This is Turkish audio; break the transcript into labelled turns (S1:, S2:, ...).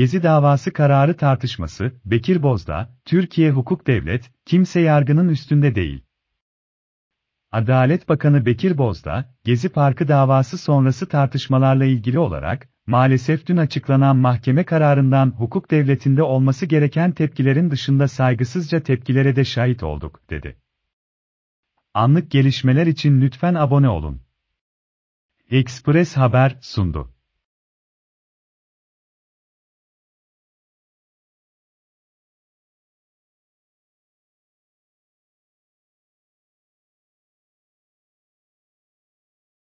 S1: Gezi davası kararı tartışması, Bekir Bozda, Türkiye hukuk devlet, kimse yargının üstünde değil. Adalet Bakanı Bekir Bozda, Gezi Parkı davası sonrası tartışmalarla ilgili olarak, maalesef dün açıklanan mahkeme kararından hukuk devletinde olması gereken tepkilerin dışında saygısızca tepkilere de şahit olduk, dedi. Anlık gelişmeler için lütfen abone olun.
S2: Express Haber sundu.